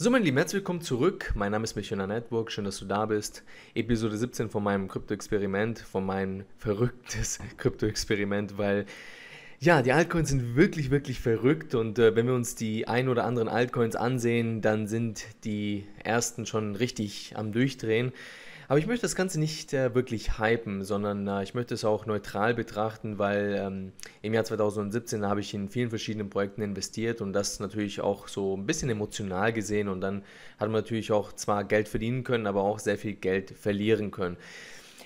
So, mein Lieben, herzlich willkommen zurück. Mein Name ist Missionar Network. Schön, dass du da bist. Episode 17 von meinem Krypto-Experiment, von meinem verrücktes Krypto-Experiment, weil ja, die Altcoins sind wirklich, wirklich verrückt und äh, wenn wir uns die ein oder anderen Altcoins ansehen, dann sind die ersten schon richtig am Durchdrehen. Aber ich möchte das Ganze nicht äh, wirklich hypen, sondern äh, ich möchte es auch neutral betrachten, weil ähm, im Jahr 2017 habe ich in vielen verschiedenen Projekten investiert und das natürlich auch so ein bisschen emotional gesehen und dann hat man natürlich auch zwar Geld verdienen können, aber auch sehr viel Geld verlieren können.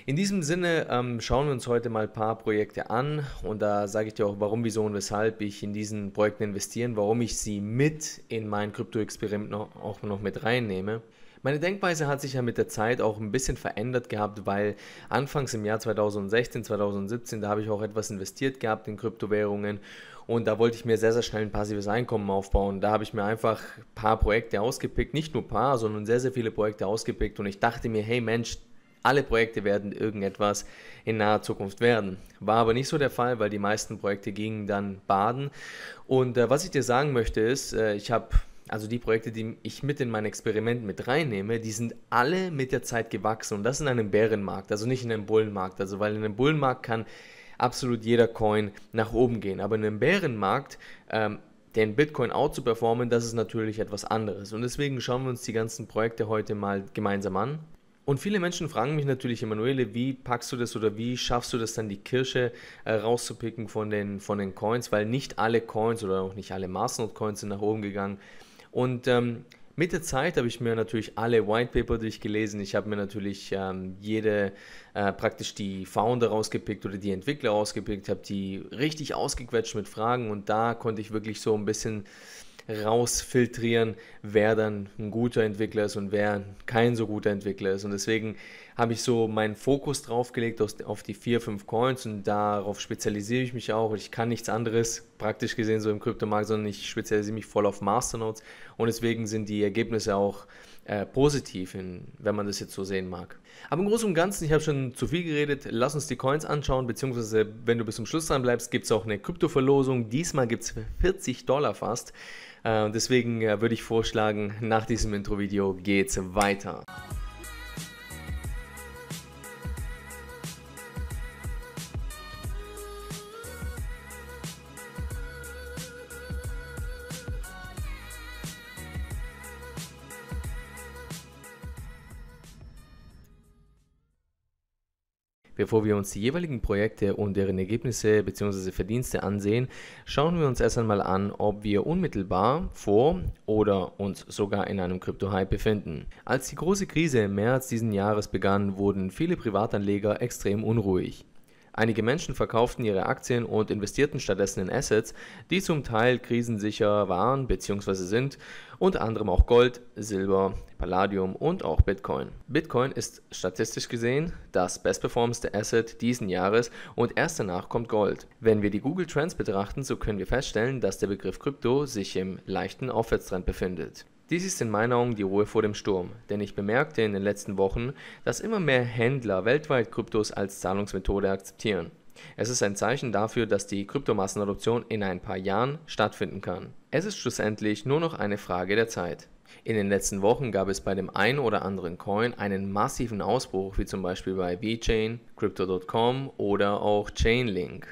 In diesem Sinne ähm, schauen wir uns heute mal ein paar Projekte an und da sage ich dir auch, warum, wieso und weshalb ich in diesen Projekten investieren, warum ich sie mit in mein Krypto-Experiment auch noch mit reinnehme. Meine Denkweise hat sich ja mit der Zeit auch ein bisschen verändert gehabt, weil anfangs im Jahr 2016, 2017, da habe ich auch etwas investiert gehabt in Kryptowährungen und da wollte ich mir sehr, sehr schnell ein passives Einkommen aufbauen. Da habe ich mir einfach ein paar Projekte ausgepickt, nicht nur ein paar, sondern sehr, sehr viele Projekte ausgepickt und ich dachte mir, hey Mensch, alle Projekte werden irgendetwas in naher Zukunft werden. War aber nicht so der Fall, weil die meisten Projekte gingen dann baden. Und äh, was ich dir sagen möchte ist, äh, ich habe also die Projekte, die ich mit in mein Experiment mit reinnehme, die sind alle mit der Zeit gewachsen und das in einem Bärenmarkt, also nicht in einem Bullenmarkt. Also weil in einem Bullenmarkt kann absolut jeder Coin nach oben gehen, aber in einem Bärenmarkt ähm, den Bitcoin out zu performen, das ist natürlich etwas anderes. Und deswegen schauen wir uns die ganzen Projekte heute mal gemeinsam an. Und viele Menschen fragen mich natürlich, Emanuele, wie packst du das oder wie schaffst du das dann, die Kirsche äh, rauszupicken von den, von den Coins, weil nicht alle Coins oder auch nicht alle Masternote-Coins sind nach oben gegangen. Und ähm, mit der Zeit habe ich mir natürlich alle White Paper durchgelesen. Ich habe mir natürlich ähm, jede, äh, praktisch die Founder rausgepickt oder die Entwickler rausgepickt, habe die richtig ausgequetscht mit Fragen und da konnte ich wirklich so ein bisschen rausfiltrieren, wer dann ein guter Entwickler ist und wer kein so guter Entwickler ist. Und deswegen habe ich so meinen Fokus draufgelegt auf die vier, fünf Coins und darauf spezialisiere ich mich auch. Ich kann nichts anderes praktisch gesehen so im Kryptomarkt, sondern ich spezialisiere mich voll auf Masternodes und deswegen sind die Ergebnisse auch äh, positiv, in, wenn man das jetzt so sehen mag. Aber im Großen und Ganzen, ich habe schon zu viel geredet, lass uns die Coins anschauen, beziehungsweise wenn du bis zum Schluss dran bleibst, gibt es auch eine Kryptoverlosung. Diesmal gibt es 40 Dollar fast. Äh, deswegen äh, würde ich vorschlagen, nach diesem Intro-Video geht's weiter. Bevor wir uns die jeweiligen Projekte und deren Ergebnisse bzw. Verdienste ansehen, schauen wir uns erst einmal an, ob wir unmittelbar vor oder uns sogar in einem Krypto-Hype befinden. Als die große Krise im März diesen Jahres begann, wurden viele Privatanleger extrem unruhig. Einige Menschen verkauften ihre Aktien und investierten stattdessen in Assets, die zum Teil krisensicher waren bzw. sind, unter anderem auch Gold, Silber, Palladium und auch Bitcoin. Bitcoin ist statistisch gesehen das bestperformendste Asset diesen Jahres und erst danach kommt Gold. Wenn wir die Google Trends betrachten, so können wir feststellen, dass der Begriff Krypto sich im leichten Aufwärtstrend befindet. Dies ist in meinen Augen die Ruhe vor dem Sturm, denn ich bemerkte in den letzten Wochen, dass immer mehr Händler weltweit Kryptos als Zahlungsmethode akzeptieren. Es ist ein Zeichen dafür, dass die Kryptomassenadoption in ein paar Jahren stattfinden kann. Es ist schlussendlich nur noch eine Frage der Zeit. In den letzten Wochen gab es bei dem einen oder anderen Coin einen massiven Ausbruch, wie zum Beispiel bei VeChain, Crypto.com oder auch Chainlink.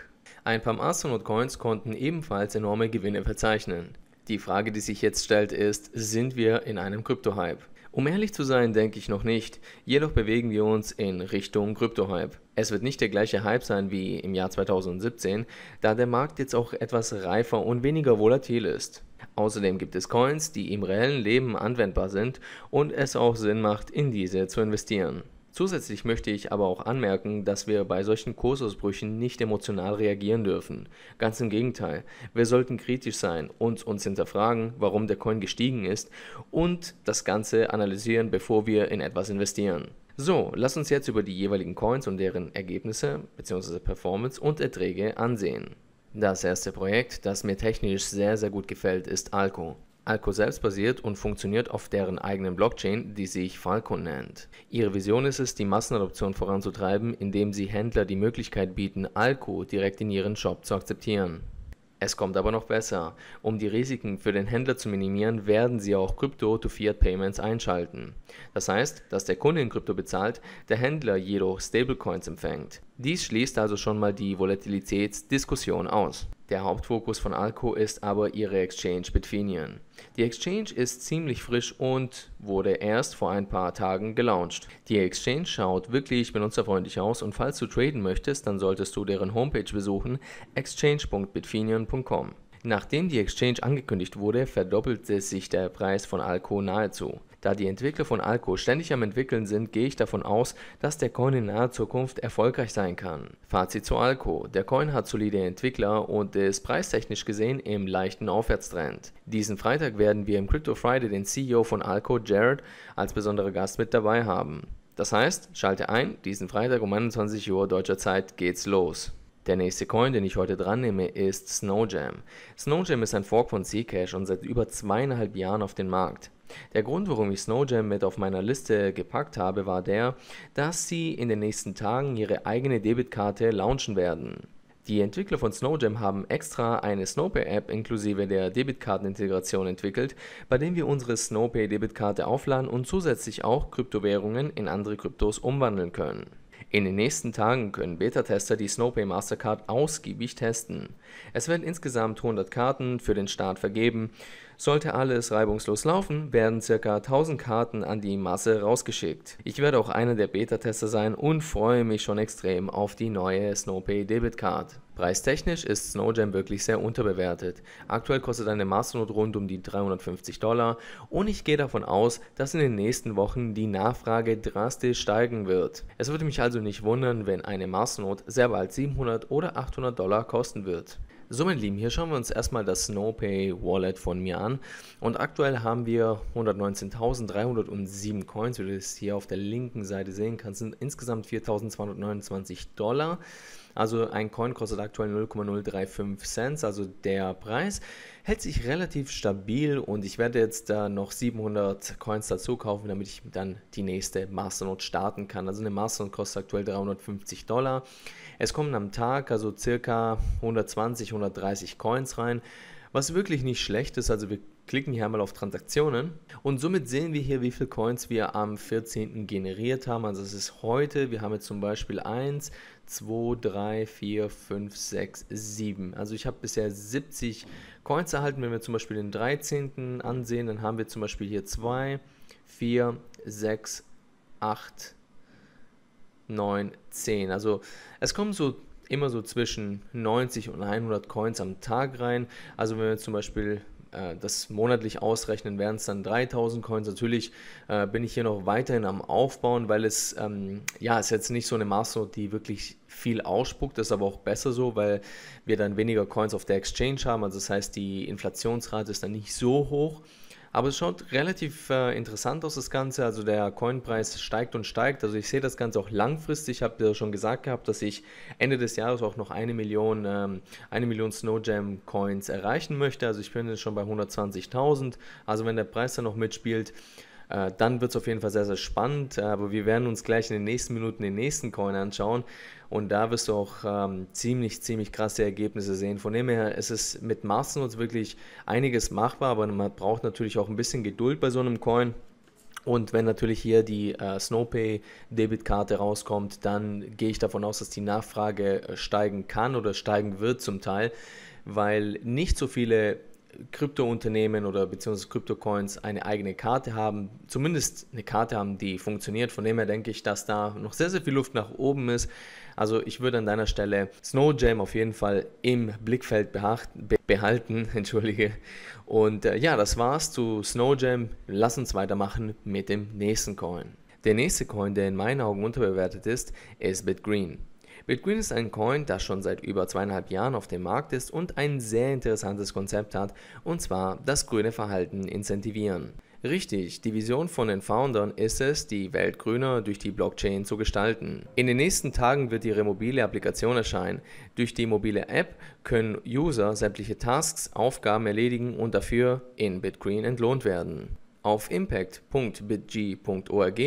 Ein paar Masternode Coins konnten ebenfalls enorme Gewinne verzeichnen. Die Frage, die sich jetzt stellt, ist, sind wir in einem Krypto-Hype? Um ehrlich zu sein, denke ich noch nicht, jedoch bewegen wir uns in Richtung Krypto-Hype. Es wird nicht der gleiche Hype sein wie im Jahr 2017, da der Markt jetzt auch etwas reifer und weniger volatil ist. Außerdem gibt es Coins, die im reellen Leben anwendbar sind und es auch Sinn macht, in diese zu investieren. Zusätzlich möchte ich aber auch anmerken, dass wir bei solchen Kursausbrüchen nicht emotional reagieren dürfen. Ganz im Gegenteil, wir sollten kritisch sein und uns hinterfragen, warum der Coin gestiegen ist und das Ganze analysieren, bevor wir in etwas investieren. So, lass uns jetzt über die jeweiligen Coins und deren Ergebnisse bzw. Performance und Erträge ansehen. Das erste Projekt, das mir technisch sehr, sehr gut gefällt, ist Alco. Alco selbst basiert und funktioniert auf deren eigenen Blockchain, die sich Falcon nennt. Ihre Vision ist es, die Massenadoption voranzutreiben, indem sie Händler die Möglichkeit bieten, Alco direkt in ihren Shop zu akzeptieren. Es kommt aber noch besser. Um die Risiken für den Händler zu minimieren, werden sie auch Crypto-to-Fiat-Payments einschalten. Das heißt, dass der Kunde in Krypto bezahlt, der Händler jedoch Stablecoins empfängt. Dies schließt also schon mal die Volatilitätsdiskussion aus. Der Hauptfokus von Alco ist aber ihre Exchange Bitfinian. Die Exchange ist ziemlich frisch und wurde erst vor ein paar Tagen gelauncht. Die Exchange schaut wirklich benutzerfreundlich aus und falls du traden möchtest, dann solltest du deren Homepage besuchen exchange.bitfinian.com. Nachdem die Exchange angekündigt wurde, verdoppelte sich der Preis von Alco nahezu. Da die Entwickler von Alco ständig am Entwickeln sind, gehe ich davon aus, dass der Coin in naher Zukunft erfolgreich sein kann. Fazit zu Alco. Der Coin hat solide Entwickler und ist preistechnisch gesehen im leichten Aufwärtstrend. Diesen Freitag werden wir im Crypto Friday den CEO von Alco, Jared, als besonderer Gast mit dabei haben. Das heißt, schalte ein, diesen Freitag um 21 Uhr deutscher Zeit geht's los. Der nächste Coin, den ich heute dran nehme, ist Snowjam. Snowjam ist ein Fork von Zcash und seit über zweieinhalb Jahren auf den Markt. Der Grund, warum ich Snowjam mit auf meiner Liste gepackt habe, war der, dass sie in den nächsten Tagen ihre eigene Debitkarte launchen werden. Die Entwickler von Snowjam haben extra eine Snowpay-App inklusive der Debitkartenintegration entwickelt, bei dem wir unsere Snowpay-Debitkarte aufladen und zusätzlich auch Kryptowährungen in andere Kryptos umwandeln können. In den nächsten Tagen können Beta-Tester die Snowpay Mastercard ausgiebig testen. Es werden insgesamt 100 Karten für den Start vergeben sollte alles reibungslos laufen, werden ca. 1000 Karten an die Masse rausgeschickt. Ich werde auch einer der Beta-Tester sein und freue mich schon extrem auf die neue Snowpay Debit Card. Preistechnisch ist Snowjam wirklich sehr unterbewertet. Aktuell kostet eine Masternode rund um die 350 Dollar und ich gehe davon aus, dass in den nächsten Wochen die Nachfrage drastisch steigen wird. Es würde mich also nicht wundern, wenn eine Masternode sehr bald 700 oder 800 Dollar kosten wird. So, meine Lieben, hier schauen wir uns erstmal das Snowpay Wallet von mir an. Und aktuell haben wir 119.307 Coins, wie du es hier auf der linken Seite sehen kannst, sind insgesamt 4.229 Dollar. Also ein Coin kostet aktuell 0,035 Cent, also der Preis hält sich relativ stabil und ich werde jetzt da noch 700 Coins dazu kaufen, damit ich dann die nächste Masternode starten kann. Also eine Masternode kostet aktuell 350 Dollar. Es kommen am Tag also circa 120, 130 Coins rein, was wirklich nicht schlecht ist. Also wir klicken hier einmal auf Transaktionen und somit sehen wir hier, wie viele Coins wir am 14. generiert haben. Also es ist heute, wir haben jetzt zum Beispiel 1, 2, 3, 4, 5, 6, 7. Also ich habe bisher 70 Coins erhalten. Wenn wir zum Beispiel den 13. ansehen, dann haben wir zum Beispiel hier 2, 4, 6, 8, 9, 10. Also es kommen so immer so zwischen 90 und 100 Coins am Tag rein. Also wenn wir zum Beispiel äh, das monatlich ausrechnen, wären es dann 3000 Coins. Natürlich äh, bin ich hier noch weiterhin am Aufbauen, weil es ähm, ja ist jetzt nicht so eine Maßnahme, die wirklich viel ausspuckt. Das ist aber auch besser so, weil wir dann weniger Coins auf der Exchange haben. Also das heißt, die Inflationsrate ist dann nicht so hoch. Aber es schaut relativ äh, interessant aus, das Ganze. Also der Coinpreis steigt und steigt. Also ich sehe das Ganze auch langfristig. Ich habe ja schon gesagt gehabt, dass ich Ende des Jahres auch noch eine Million, ähm, eine Million Snowjam Coins erreichen möchte. Also ich bin jetzt schon bei 120.000. Also wenn der Preis dann noch mitspielt, äh, dann wird es auf jeden Fall sehr, sehr spannend. Äh, aber wir werden uns gleich in den nächsten Minuten den nächsten Coin anschauen. Und da wirst du auch ähm, ziemlich, ziemlich krasse Ergebnisse sehen. Von dem her ist es mit Maßensatz wirklich einiges machbar, aber man braucht natürlich auch ein bisschen Geduld bei so einem Coin. Und wenn natürlich hier die äh, Snowpay-Debitkarte rauskommt, dann gehe ich davon aus, dass die Nachfrage äh, steigen kann oder steigen wird zum Teil, weil nicht so viele Kryptounternehmen oder beziehungsweise Kryptocoins eine eigene Karte haben, zumindest eine Karte haben, die funktioniert. Von dem her denke ich, dass da noch sehr, sehr viel Luft nach oben ist. Also ich würde an deiner Stelle Snowjam auf jeden Fall im Blickfeld behalten. Entschuldige. Und äh, ja, das war's zu Snowjam. Lass uns weitermachen mit dem nächsten Coin. Der nächste Coin, der in meinen Augen unterbewertet ist, ist BitGreen. Bitcoin ist ein Coin, das schon seit über zweieinhalb Jahren auf dem Markt ist und ein sehr interessantes Konzept hat, und zwar das grüne Verhalten incentivieren. Richtig, die Vision von den Foundern ist es, die Welt grüner durch die Blockchain zu gestalten. In den nächsten Tagen wird ihre mobile Applikation erscheinen. Durch die mobile App können User sämtliche Tasks, Aufgaben erledigen und dafür in Bitcoin entlohnt werden. Auf impact.bitg.org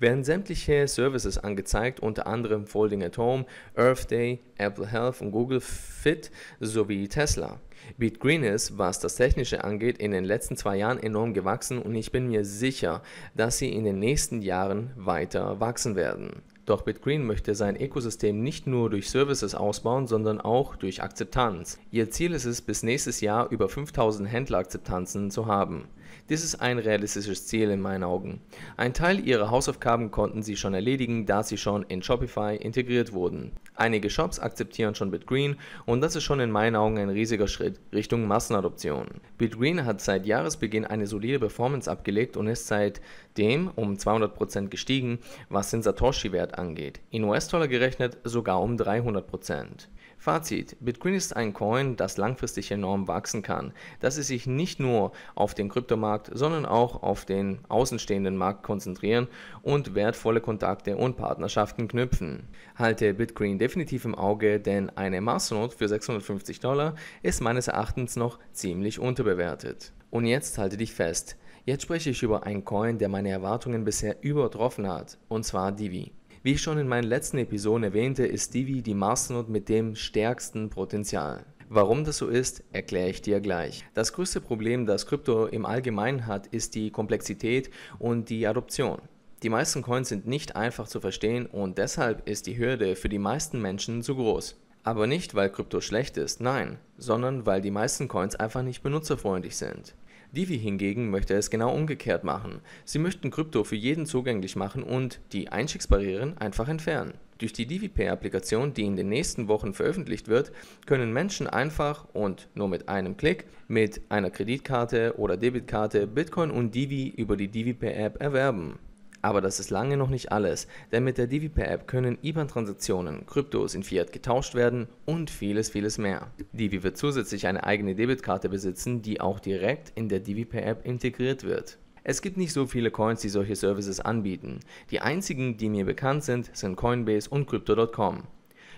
werden sämtliche Services angezeigt, unter anderem Folding at Home, Earth Day, Apple Health und Google Fit sowie Tesla. BitGreen ist, was das Technische angeht, in den letzten zwei Jahren enorm gewachsen und ich bin mir sicher, dass sie in den nächsten Jahren weiter wachsen werden. Doch BitGreen möchte sein Ökosystem nicht nur durch Services ausbauen, sondern auch durch Akzeptanz. Ihr Ziel ist es, bis nächstes Jahr über 5000 Händlerakzeptanzen zu haben. Dies ist ein realistisches Ziel in meinen Augen. Ein Teil ihrer Hausaufgaben konnten sie schon erledigen, da sie schon in Shopify integriert wurden. Einige Shops akzeptieren schon BitGreen und das ist schon in meinen Augen ein riesiger Schritt Richtung Massenadoption. BitGreen hat seit Jahresbeginn eine solide Performance abgelegt und ist seitdem um 200% gestiegen, was den Satoshi-Wert angeht. In US-Dollar gerechnet sogar um 300%. Fazit. Bitcoin ist ein Coin, das langfristig enorm wachsen kann, dass es sich nicht nur auf den Kryptomarkt, sondern auch auf den außenstehenden Markt konzentrieren und wertvolle Kontakte und Partnerschaften knüpfen. Halte Bitcoin definitiv im Auge, denn eine Maßnot für 650 Dollar ist meines Erachtens noch ziemlich unterbewertet. Und jetzt halte dich fest. Jetzt spreche ich über einen Coin, der meine Erwartungen bisher übertroffen hat, und zwar Divi. Wie ich schon in meinen letzten Episoden erwähnte, ist Divi die Masternode mit dem stärksten Potenzial. Warum das so ist, erkläre ich dir gleich. Das größte Problem, das Krypto im Allgemeinen hat, ist die Komplexität und die Adoption. Die meisten Coins sind nicht einfach zu verstehen und deshalb ist die Hürde für die meisten Menschen zu groß. Aber nicht, weil Krypto schlecht ist, nein, sondern weil die meisten Coins einfach nicht benutzerfreundlich sind. Divi hingegen möchte es genau umgekehrt machen. Sie möchten Krypto für jeden zugänglich machen und die Einstiegsbarrieren einfach entfernen. Durch die DiviPay-Applikation, die in den nächsten Wochen veröffentlicht wird, können Menschen einfach und nur mit einem Klick mit einer Kreditkarte oder Debitkarte Bitcoin und Divi über die DiviPay-App erwerben. Aber das ist lange noch nicht alles, denn mit der DiviPay-App können IBAN-Transaktionen, Kryptos in Fiat getauscht werden und vieles, vieles mehr. Divi wird zusätzlich eine eigene Debitkarte besitzen, die auch direkt in der DiviPay-App integriert wird. Es gibt nicht so viele Coins, die solche Services anbieten. Die einzigen, die mir bekannt sind, sind Coinbase und Crypto.com.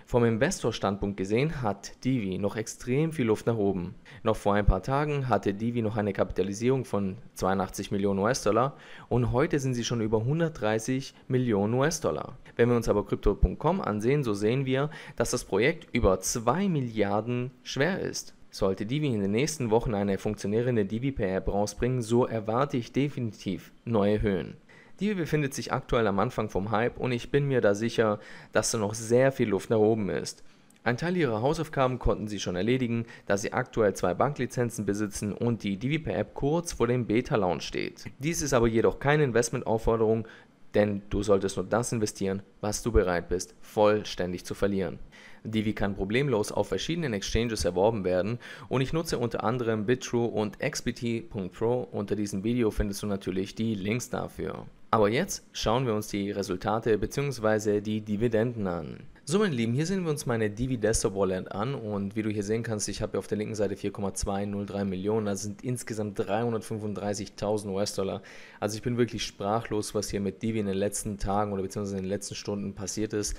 Vom Investor-Standpunkt gesehen hat Divi noch extrem viel Luft nach oben. Noch vor ein paar Tagen hatte Divi noch eine Kapitalisierung von 82 Millionen US-Dollar und heute sind sie schon über 130 Millionen US-Dollar. Wenn wir uns aber Crypto.com ansehen, so sehen wir, dass das Projekt über 2 Milliarden schwer ist. Sollte Divi in den nächsten Wochen eine funktionierende divi pay app rausbringen, so erwarte ich definitiv neue Höhen. Die befindet sich aktuell am Anfang vom Hype und ich bin mir da sicher, dass da noch sehr viel Luft nach oben ist. Ein Teil ihrer Hausaufgaben konnten sie schon erledigen, da sie aktuell zwei Banklizenzen besitzen und die Divi per app kurz vor dem Beta-Launch steht. Dies ist aber jedoch keine Investmentaufforderung, denn du solltest nur das investieren, was du bereit bist, vollständig zu verlieren. Divi kann problemlos auf verschiedenen Exchanges erworben werden und ich nutze unter anderem BitTrue und XBT.Pro. Unter diesem Video findest du natürlich die Links dafür. Aber jetzt schauen wir uns die Resultate bzw. die Dividenden an. So meine Lieben, hier sehen wir uns meine Dividestor Wallet an und wie du hier sehen kannst, ich habe auf der linken Seite 4,203 Millionen, das sind insgesamt 335.000 US-Dollar. Also ich bin wirklich sprachlos, was hier mit Divi in den letzten Tagen oder beziehungsweise in den letzten Stunden passiert ist.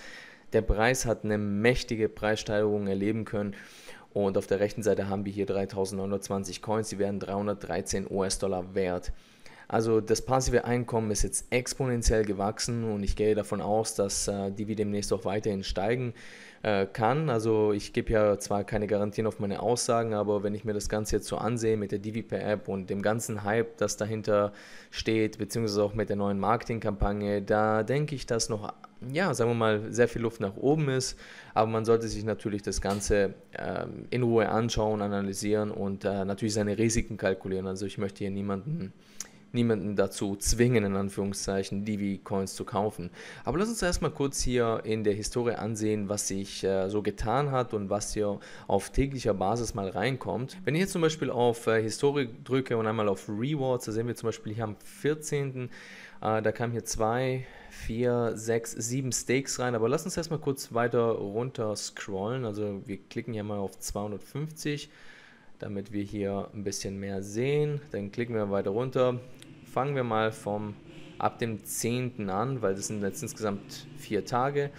Der Preis hat eine mächtige Preissteigerung erleben können und auf der rechten Seite haben wir hier 3.920 Coins, die werden 313 US-Dollar wert. Also das passive Einkommen ist jetzt exponentiell gewachsen und ich gehe davon aus, dass äh, die wie demnächst auch weiterhin steigen äh, kann. Also ich gebe ja zwar keine Garantien auf meine Aussagen, aber wenn ich mir das Ganze jetzt so ansehe mit der DVP-App und dem ganzen Hype, das dahinter steht, beziehungsweise auch mit der neuen Marketingkampagne, da denke ich, dass noch ja, sagen wir mal, sehr viel Luft nach oben ist. Aber man sollte sich natürlich das Ganze äh, in Ruhe anschauen, analysieren und äh, natürlich seine Risiken kalkulieren. Also ich möchte hier niemanden niemanden dazu zwingen, in Anführungszeichen, Divi-Coins zu kaufen. Aber lass uns erstmal kurz hier in der Historie ansehen, was sich äh, so getan hat und was hier auf täglicher Basis mal reinkommt. Wenn ich jetzt zum Beispiel auf äh, Historie drücke und einmal auf Rewards, da sehen wir zum Beispiel hier am 14. Äh, da kamen hier zwei, vier, sechs, sieben Stakes rein. Aber lass uns erstmal kurz weiter runter scrollen. Also wir klicken hier mal auf 250 damit wir hier ein bisschen mehr sehen. Dann klicken wir weiter runter fangen wir mal vom, ab dem 10. an, weil das sind jetzt insgesamt vier Tage.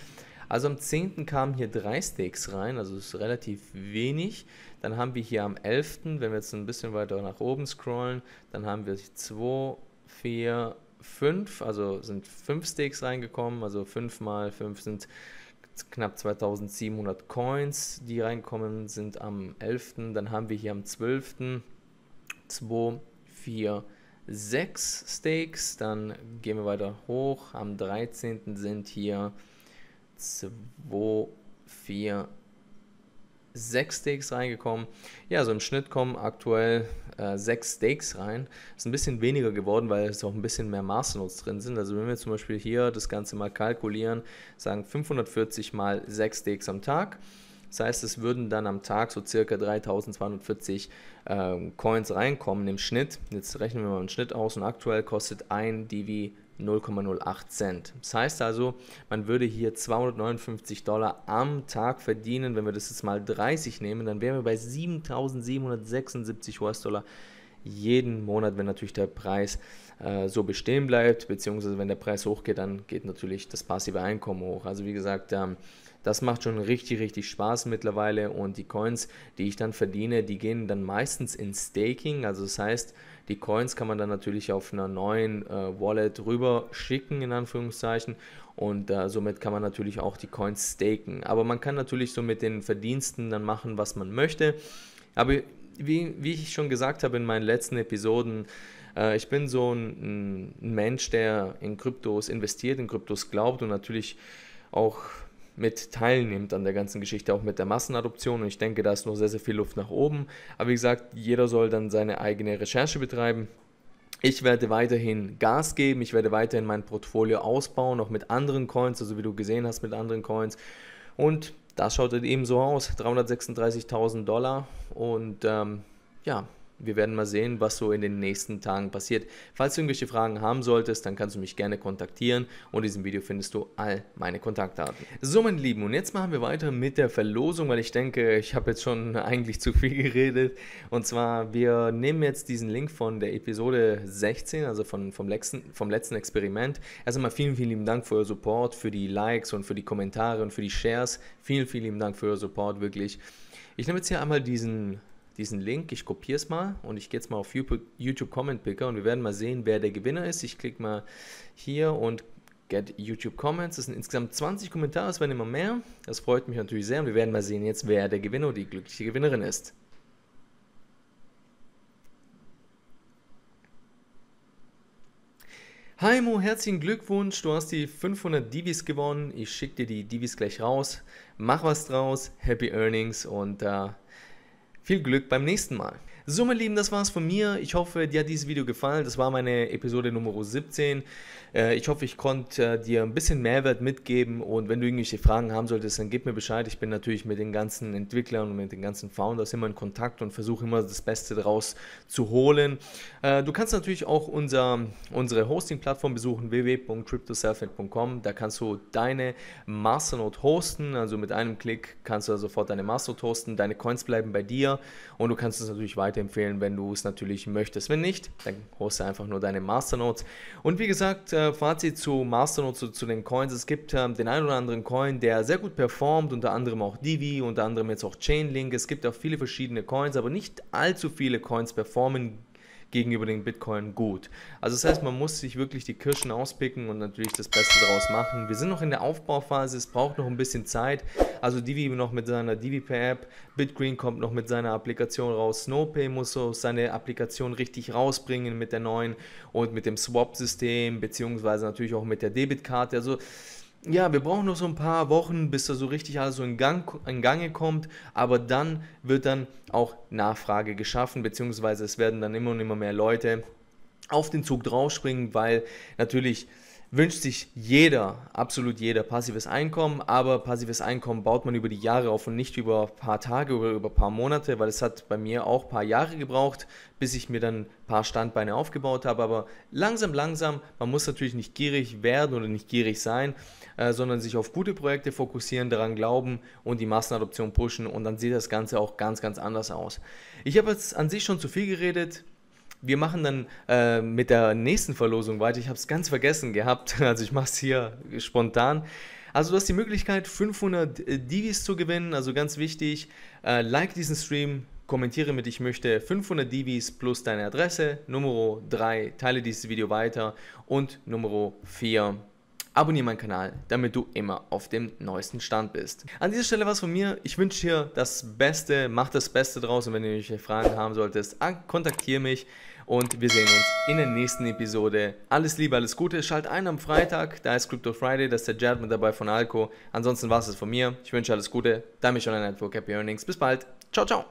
Also am 10. kamen hier drei Steaks rein, also ist relativ wenig. Dann haben wir hier am 11., wenn wir jetzt ein bisschen weiter nach oben scrollen, dann haben wir 2, 4, 5, also sind 5 Steaks reingekommen, also 5 mal 5 sind knapp 2700 Coins, die reinkommen sind am 11. Dann haben wir hier am 12. 2, 4, 5. 6 Steaks. Dann gehen wir weiter hoch. Am 13. sind hier 2, 4, 6 Steaks reingekommen. Ja, so im Schnitt kommen aktuell äh, 6 Steaks rein. Ist ein bisschen weniger geworden, weil es auch ein bisschen mehr Maßnotes drin sind. Also wenn wir zum Beispiel hier das Ganze mal kalkulieren, sagen 540 mal 6 Steaks am Tag das heißt, es würden dann am Tag so circa 3240 äh, Coins reinkommen im Schnitt. Jetzt rechnen wir mal einen Schnitt aus und aktuell kostet ein Divi 0,08 Cent. Das heißt also, man würde hier 259 Dollar am Tag verdienen. Wenn wir das jetzt mal 30 nehmen, dann wären wir bei 7776 US-Dollar jeden Monat, wenn natürlich der Preis äh, so bestehen bleibt, beziehungsweise wenn der Preis hochgeht, dann geht natürlich das passive Einkommen hoch. Also wie gesagt, ähm, das macht schon richtig, richtig Spaß mittlerweile und die Coins, die ich dann verdiene, die gehen dann meistens in Staking. Also das heißt, die Coins kann man dann natürlich auf einer neuen äh, Wallet rüber schicken, in Anführungszeichen. Und äh, somit kann man natürlich auch die Coins staken. Aber man kann natürlich so mit den Verdiensten dann machen, was man möchte. Aber wie, wie ich schon gesagt habe in meinen letzten Episoden, äh, ich bin so ein, ein Mensch, der in Kryptos investiert, in Kryptos glaubt und natürlich auch mit teilnimmt an der ganzen Geschichte, auch mit der Massenadoption. Und ich denke, da ist noch sehr, sehr viel Luft nach oben. Aber wie gesagt, jeder soll dann seine eigene Recherche betreiben. Ich werde weiterhin Gas geben, ich werde weiterhin mein Portfolio ausbauen, auch mit anderen Coins, also wie du gesehen hast mit anderen Coins. Und das schaut halt eben so aus, 336.000 Dollar und ähm, ja, wir werden mal sehen, was so in den nächsten Tagen passiert. Falls du irgendwelche Fragen haben solltest, dann kannst du mich gerne kontaktieren und in diesem Video findest du all meine Kontaktdaten. So meine Lieben, und jetzt machen wir weiter mit der Verlosung, weil ich denke, ich habe jetzt schon eigentlich zu viel geredet. Und zwar, wir nehmen jetzt diesen Link von der Episode 16, also von, vom, letzten, vom letzten Experiment. Erst einmal vielen, vielen lieben Dank für euer Support, für die Likes und für die Kommentare und für die Shares. Vielen, vielen lieben Dank für euer Support, wirklich. Ich nehme jetzt hier einmal diesen diesen Link, ich kopiere es mal und ich gehe jetzt mal auf YouTube Comment Picker und wir werden mal sehen, wer der Gewinner ist. Ich klicke mal hier und Get YouTube Comments. Das sind insgesamt 20 Kommentare, es werden immer mehr. Das freut mich natürlich sehr und wir werden mal sehen jetzt, wer der Gewinner oder die glückliche Gewinnerin ist. Hi Mo, herzlichen Glückwunsch, du hast die 500 Divis gewonnen. Ich schicke dir die Divis gleich raus. Mach was draus, happy earnings und äh, viel Glück beim nächsten Mal. So, meine Lieben, das war's von mir. Ich hoffe, dir hat dieses Video gefallen. Das war meine Episode Nummer 17. Äh, ich hoffe, ich konnte äh, dir ein bisschen Mehrwert mitgeben und wenn du irgendwelche Fragen haben solltest, dann gib mir Bescheid. Ich bin natürlich mit den ganzen Entwicklern und mit den ganzen Founders immer in Kontakt und versuche immer das Beste daraus zu holen. Äh, du kannst natürlich auch unser, unsere Hosting-Plattform besuchen, www.cryptoselfmade.com. Da kannst du deine Masternode hosten. Also mit einem Klick kannst du da sofort deine Masternode hosten. Deine Coins bleiben bei dir und du kannst es natürlich weiterempfehlen, wenn du es natürlich möchtest. Wenn nicht, dann hoste einfach nur deine Masternodes. Und wie gesagt, Fazit zu Mastern und zu, zu den Coins. Es gibt ähm, den einen oder anderen Coin, der sehr gut performt, unter anderem auch Divi, unter anderem jetzt auch Chainlink. Es gibt auch viele verschiedene Coins, aber nicht allzu viele Coins performen gegenüber dem Bitcoin gut. Also das heißt, man muss sich wirklich die Kirschen auspicken und natürlich das Beste daraus machen. Wir sind noch in der Aufbauphase, es braucht noch ein bisschen Zeit. Also Divi noch mit seiner DiviPay-App, Bitgreen kommt noch mit seiner Applikation raus, Snowpay muss so seine Applikation richtig rausbringen mit der neuen und mit dem Swap-System beziehungsweise natürlich auch mit der Debitkarte. Also ja, wir brauchen noch so ein paar Wochen, bis da so richtig alles so in, Gang, in Gange kommt, aber dann wird dann auch Nachfrage geschaffen, beziehungsweise es werden dann immer und immer mehr Leute auf den Zug draufspringen, weil natürlich wünscht sich jeder, absolut jeder, passives Einkommen, aber passives Einkommen baut man über die Jahre auf und nicht über ein paar Tage oder über ein paar Monate, weil es hat bei mir auch ein paar Jahre gebraucht, bis ich mir dann ein paar Standbeine aufgebaut habe, aber langsam, langsam, man muss natürlich nicht gierig werden oder nicht gierig sein, äh, sondern sich auf gute Projekte fokussieren, daran glauben und die Massenadoption pushen und dann sieht das Ganze auch ganz, ganz anders aus. Ich habe jetzt an sich schon zu viel geredet, wir machen dann äh, mit der nächsten Verlosung weiter. Ich habe es ganz vergessen gehabt. Also ich mache es hier spontan. Also du hast die Möglichkeit, 500 äh, Divis zu gewinnen. Also ganz wichtig, äh, like diesen Stream, kommentiere mit Ich möchte 500 Divis plus deine Adresse. Nummer 3, teile dieses Video weiter. Und Nummer 4, abonniere meinen Kanal, damit du immer auf dem neuesten Stand bist. An dieser Stelle war es von mir. Ich wünsche dir das Beste, mach das Beste draus und wenn du irgendwelche Fragen haben solltest, kontaktiere mich und wir sehen uns in der nächsten Episode. Alles Liebe, alles Gute. Schalt ein am Freitag, da ist Crypto Friday, da ist der Jared mit dabei von Alco. Ansonsten war es von mir. Ich wünsche alles Gute. Dein Michel Network Happy Earnings. Bis bald. Ciao, ciao.